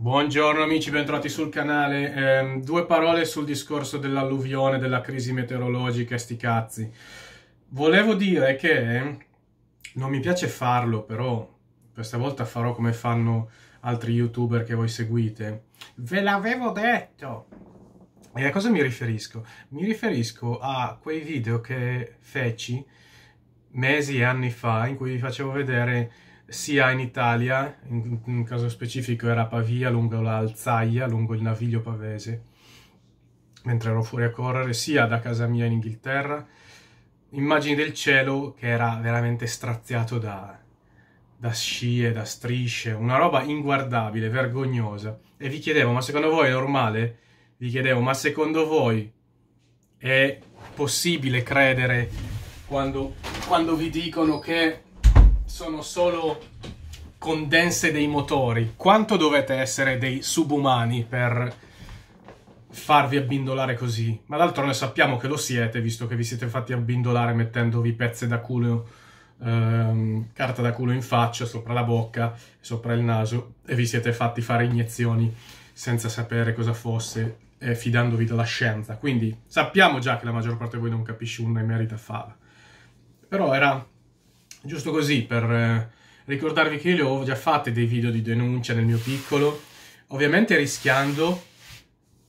Buongiorno amici, bentrovati sul canale. Eh, due parole sul discorso dell'alluvione, della crisi meteorologica e sti cazzi. Volevo dire che non mi piace farlo, però questa volta farò come fanno altri youtuber che voi seguite. Ve l'avevo detto! E a cosa mi riferisco? Mi riferisco a quei video che feci mesi e anni fa in cui vi facevo vedere sia in Italia, in, in caso specifico era a Pavia, lungo l'Alzaia, lungo il naviglio pavese, mentre ero fuori a correre, sia da casa mia in Inghilterra, immagini del cielo che era veramente straziato da, da scie, da strisce, una roba inguardabile, vergognosa. E vi chiedevo, ma secondo voi è normale? Vi chiedevo, ma secondo voi è possibile credere quando, quando vi dicono che sono solo condense dei motori, quanto dovete essere dei subumani per farvi abbindolare così? Ma d'altro noi sappiamo che lo siete, visto che vi siete fatti abbindolare mettendovi pezze da culo, ehm, carta da culo in faccia, sopra la bocca, sopra il naso, e vi siete fatti fare iniezioni senza sapere cosa fosse, eh, fidandovi della scienza. Quindi sappiamo già che la maggior parte di voi non capisce una e merita farla. Però era giusto così per eh, ricordarvi che io le ho già fatte dei video di denuncia nel mio piccolo, ovviamente rischiando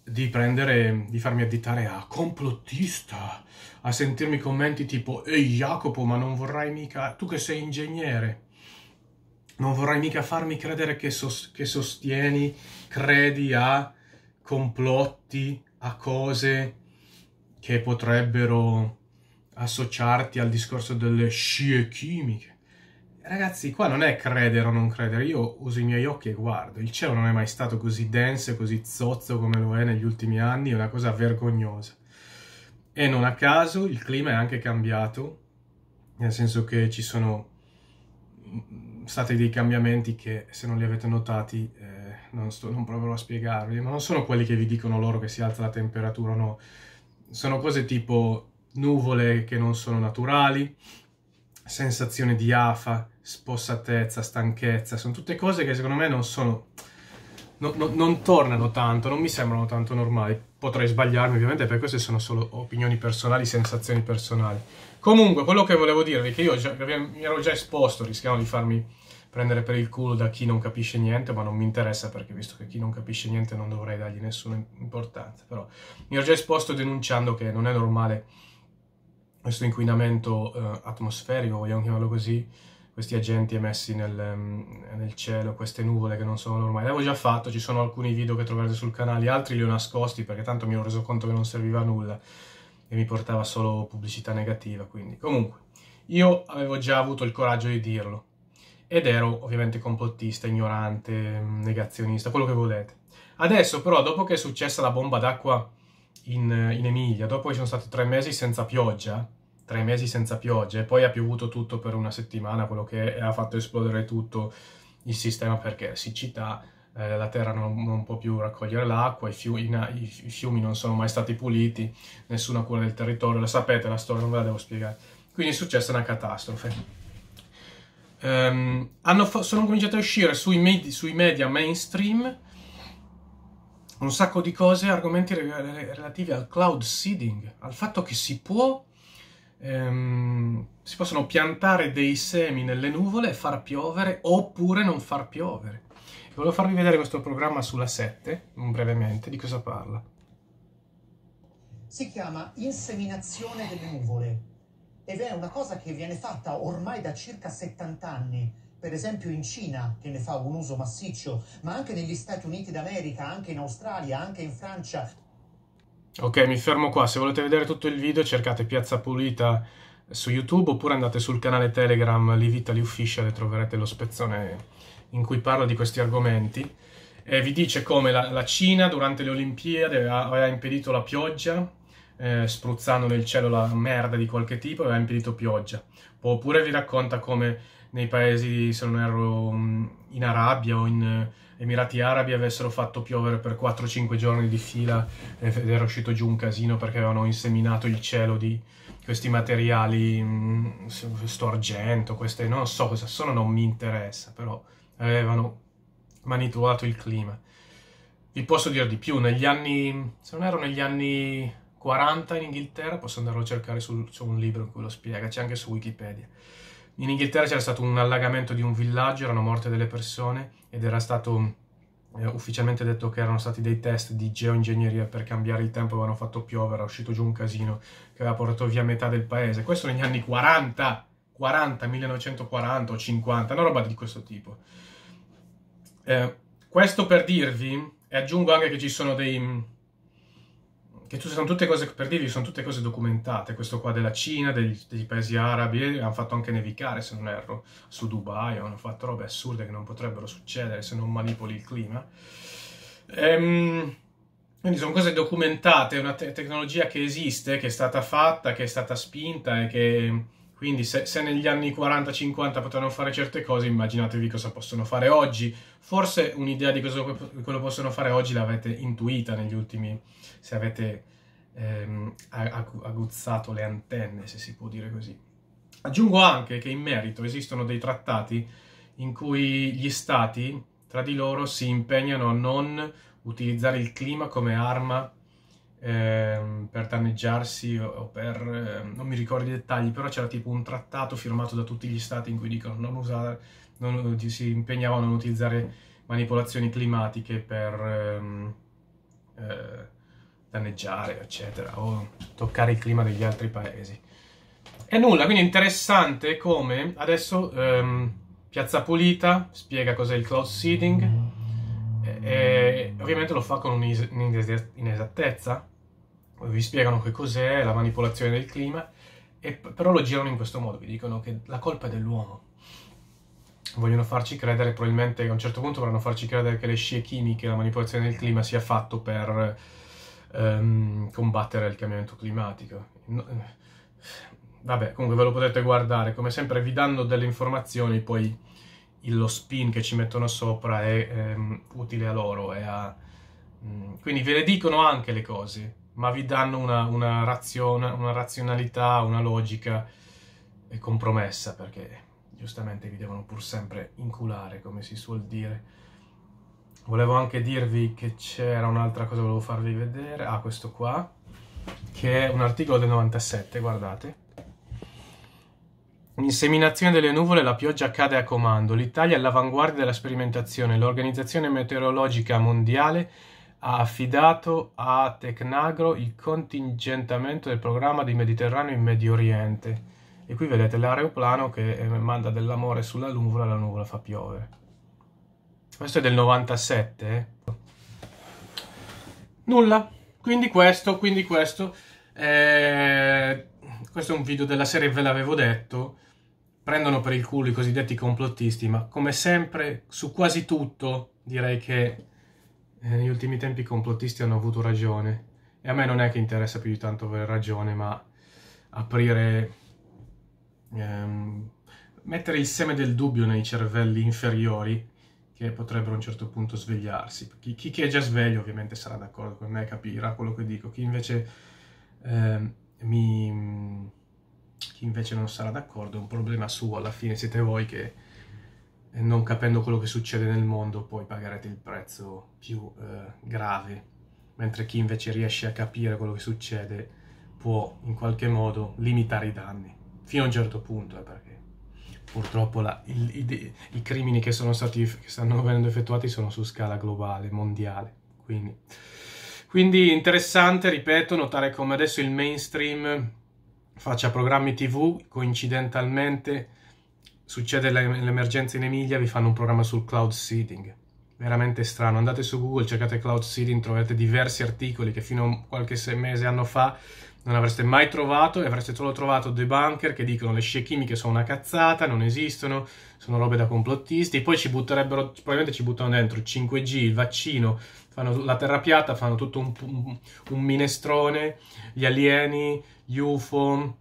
di prendere, di farmi additare a complottista, a sentirmi commenti tipo Ehi Jacopo, ma non vorrai mica, tu che sei ingegnere, non vorrai mica farmi credere che, sos che sostieni, credi a complotti, a cose che potrebbero associarti al discorso delle scie chimiche. Ragazzi, qua non è credere o non credere, io uso i miei occhi e guardo. Il cielo non è mai stato così denso e così zozzo come lo è negli ultimi anni, è una cosa vergognosa. E non a caso il clima è anche cambiato, nel senso che ci sono mm, stati dei cambiamenti che, se non li avete notati, eh, non, sto, non proverò a spiegarvi, ma non sono quelli che vi dicono loro che si alza la temperatura no. Sono cose tipo nuvole che non sono naturali, sensazione di afa, spossatezza, stanchezza, sono tutte cose che secondo me non sono... No, no, non tornano tanto, non mi sembrano tanto normali. Potrei sbagliarmi ovviamente perché queste sono solo opinioni personali, sensazioni personali. Comunque, quello che volevo dirvi è che io già, mi ero già esposto, rischiamo di farmi prendere per il culo da chi non capisce niente, ma non mi interessa perché visto che chi non capisce niente non dovrei dargli nessuna importanza. Però mi ero già esposto denunciando che non è normale questo inquinamento eh, atmosferico, vogliamo chiamarlo così, questi agenti emessi nel, mm, nel, cielo, queste nuvole che non sono normali. L'avevo già fatto, ci sono alcuni video che troverete sul canale, altri li ho nascosti perché tanto mi ero reso conto che non serviva a nulla e mi portava solo pubblicità negativa, quindi comunque io avevo già avuto il coraggio di dirlo ed ero ovviamente complottista, ignorante, mm, negazionista, quello che volete. Adesso però, dopo che è successa la bomba d'acqua in, in Emilia, dopo ci sono stati tre mesi senza pioggia, tre mesi senza pioggia e poi ha piovuto tutto per una settimana, quello che ha fatto esplodere tutto il sistema perché siccità, eh, la terra non, non, può più raccogliere l'acqua, i fiumi, i fiumi, non sono mai stati puliti, nessuna cura del territorio, la sapete la storia, non ve la devo spiegare. Quindi è successa una catastrofe. Um, sono cominciati a uscire sui, med- sui media mainstream un sacco di cose, argomenti relativi al cloud seeding, al fatto che si può ehm, si possono piantare dei semi nelle nuvole e far piovere oppure non far piovere. E volevo farvi vedere questo programma sulla 7, brevemente, di cosa parla. Si chiama inseminazione delle nuvole ed è una cosa che viene fatta ormai da circa 70 anni per esempio in Cina, che ne fa un uso massiccio, ma anche negli Stati Uniti d'America, anche in Australia, anche in Francia. Ok, mi fermo qua. Se volete vedere tutto il video cercate Piazza Pulita su YouTube oppure andate sul canale Telegram Livitali Italy Official e troverete lo spezzone in cui parla di questi argomenti. E vi dice come la, la Cina durante le Olimpiadi aveva impedito la pioggia eh, spruzzando nel cielo la merda di qualche tipo e aveva impedito pioggia. Oppure vi racconta come nei paesi, se non erro, mm, in Arabia o in eh, Emirati Arabi avessero fatto piovere per 4-5 giorni di fila ed era uscito giù un casino perché avevano inseminato il cielo di questi materiali, mm, questo argento, queste non so cosa sono, non mi interessa, però avevano manipolato il clima. Vi posso dire di più, negli anni, se non ero negli anni 40 in Inghilterra, posso andarlo a cercare su, su un libro in cui lo spiega, c'è anche su Wikipedia in Inghilterra c'era stato un allagamento di un villaggio, erano morte delle persone ed era stato eh, ufficialmente detto che erano stati dei test di geoingegneria per cambiare il tempo, avevano fatto piovere, era uscito giù un casino che aveva portato via metà del paese. Questo negli anni 40, 40, 1940 o 50, una roba di questo tipo. Eh, questo per dirvi, e aggiungo anche che ci sono dei che tu, sono tutte cose, per dirvi, sono tutte cose documentate, questo qua della Cina, degli, degli paesi arabi, hanno fatto anche nevicare, se non erro, su Dubai, hanno fatto robe assurde che non potrebbero succedere se non manipoli il clima. Ehm, quindi sono cose documentate, è una te- tecnologia che esiste, che è stata fatta, che è stata spinta e che quindi se, se negli anni 40-50 potevano fare certe cose, immaginatevi cosa possono fare oggi. Forse un'idea di cosa, quello possono fare oggi l'avete intuita negli ultimi, se avete ehm, aguzzato le antenne, se si può dire così. Aggiungo anche che in merito esistono dei trattati in cui gli stati tra di loro si impegnano a non utilizzare il clima come arma ehm, per danneggiarsi o, o per... Ehm, non mi ricordo i dettagli, però c'era tipo un trattato firmato da tutti gli stati in cui dicono non usare, non, si impegnavano a non utilizzare manipolazioni climatiche per ehm, eh, danneggiare, eccetera, o toccare il clima degli altri paesi. E nulla, quindi interessante come adesso ehm, Piazza Pulita spiega cos'è il cloud seeding e ovviamente lo fa con un'inesattezza, vi spiegano che cos'è la manipolazione del clima, e però lo girano in questo modo, vi dicono che la colpa è dell'uomo. Vogliono farci credere, probabilmente a un certo punto vorranno farci credere che le scie chimiche, la manipolazione del clima sia fatto per um, combattere il cambiamento climatico. No, eh, vabbè, comunque ve lo potete guardare, come sempre vi danno delle informazioni, poi lo spin che ci mettono sopra è ehm, utile a loro. A... Mm, quindi ve le dicono anche le cose, ma vi danno una, una, raziona, una razionalità, una logica compromessa, perché giustamente vi devono pur sempre inculare, come si suol dire. Volevo anche dirvi che c'era un'altra cosa che volevo farvi vedere, ah questo qua, che è un articolo del 97, guardate Inseminazione delle nuvole la pioggia cade a comando. L'Italia è all'avanguardia della sperimentazione. L'Organizzazione Meteorologica Mondiale ha affidato a Tecnagro il contingentamento del programma di Mediterraneo in Medio Oriente. E qui vedete l'aeroplano che eh, manda dell'amore sulla nuvola e la nuvola fa piovere. Questo è del 97. Eh? Nulla. Quindi questo, quindi questo. Eh, questo è un video della serie, ve l'avevo detto prendono per il culo i cosiddetti complottisti, ma come sempre, su quasi tutto, direi che eh, negli ultimi tempi i complottisti hanno avuto ragione. E a me non è che interessa più di tanto avere ragione, ma aprire... Ehm, mettere il seme del dubbio nei cervelli inferiori che potrebbero a un certo punto svegliarsi. Chi, chi che è già sveglio ovviamente sarà d'accordo con me, capirà quello che dico. Chi invece eh, mi chi invece non sarà d'accordo è un problema suo, alla fine siete voi che eh, non capendo quello che succede nel mondo poi pagherete il prezzo più eh, grave, mentre chi invece riesce a capire quello che succede può in qualche modo limitare i danni, fino a un certo punto, eh, perché purtroppo la, il, i, i, crimini che, sono stati, che stanno venendo effettuati sono su scala globale, mondiale, quindi... Quindi interessante, ripeto, notare come adesso il mainstream faccia programmi tv, coincidentalmente succede l'emergenza in Emilia, vi fanno un programma sul cloud seeding. Veramente strano. Andate su Google, cercate cloud seeding, troverete diversi articoli che fino a qualche mese anno fa non avreste mai trovato e avreste solo trovato bunker che dicono le scie chimiche sono una cazzata, non esistono, sono robe da complottisti. Poi ci butterebbero, probabilmente ci buttano dentro il 5G, il vaccino, fanno la terra piatta, fanno tutto un, un minestrone, gli alieni, gli UFO,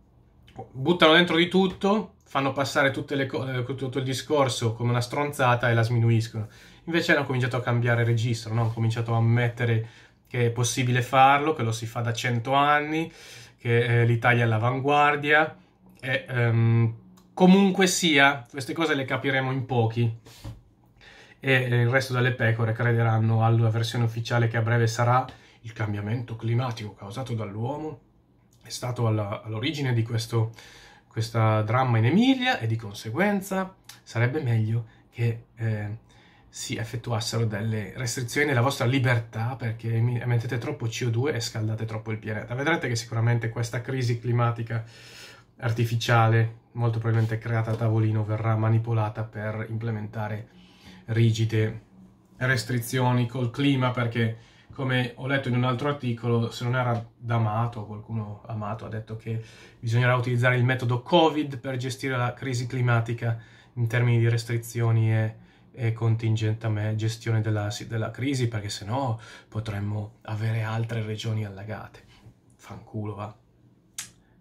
buttano dentro di tutto, fanno passare co- eh, tutto il discorso come una stronzata e la sminuiscono. Invece hanno cominciato a cambiare registro, no? hanno cominciato a ammettere che è possibile farlo, che lo si fa da cento anni, che eh, l'Italia è all'avanguardia e ehm, comunque sia, queste cose le capiremo in pochi e il resto delle pecore crederanno alla versione ufficiale che a breve sarà il cambiamento climatico causato dall'uomo è stato all'origine di questo questa dramma in Emilia e di conseguenza sarebbe meglio che eh, si effettuassero delle restrizioni alla vostra libertà perché emettete troppo CO2 e scaldate troppo il pianeta. Vedrete che sicuramente questa crisi climatica artificiale, molto probabilmente creata a tavolino, verrà manipolata per implementare rigide restrizioni col clima perché come ho letto in un altro articolo, se non era d'amato, qualcuno amato ha detto che bisognerà utilizzare il metodo Covid per gestire la crisi climatica in termini di restrizioni e, e gestione della, della, crisi, perché se no potremmo avere altre regioni allagate. Fanculo, va.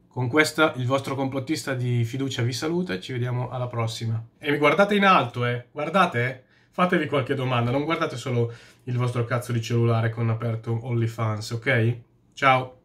Con questa il vostro complottista di fiducia vi saluta e ci vediamo alla prossima. E mi guardate in alto, eh! Guardate, eh! Fatevi qualche domanda, non guardate solo il vostro cazzo di cellulare con aperto OnlyFans, ok? Ciao!